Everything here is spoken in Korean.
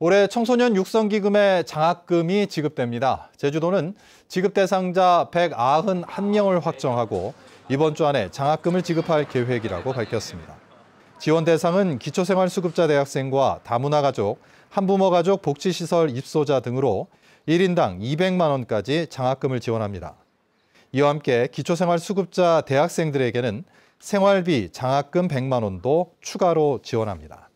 올해 청소년 육성기금의 장학금이 지급됩니다. 제주도는 지급 대상자 191명을 확정하고 이번 주 안에 장학금을 지급할 계획이라고 밝혔습니다. 지원 대상은 기초생활수급자 대학생과 다문화 가족, 한부모 가족 복지시설 입소자 등으로 1인당 200만 원까지 장학금을 지원합니다. 이와 함께 기초생활수급자 대학생들에게는 생활비 장학금 100만 원도 추가로 지원합니다.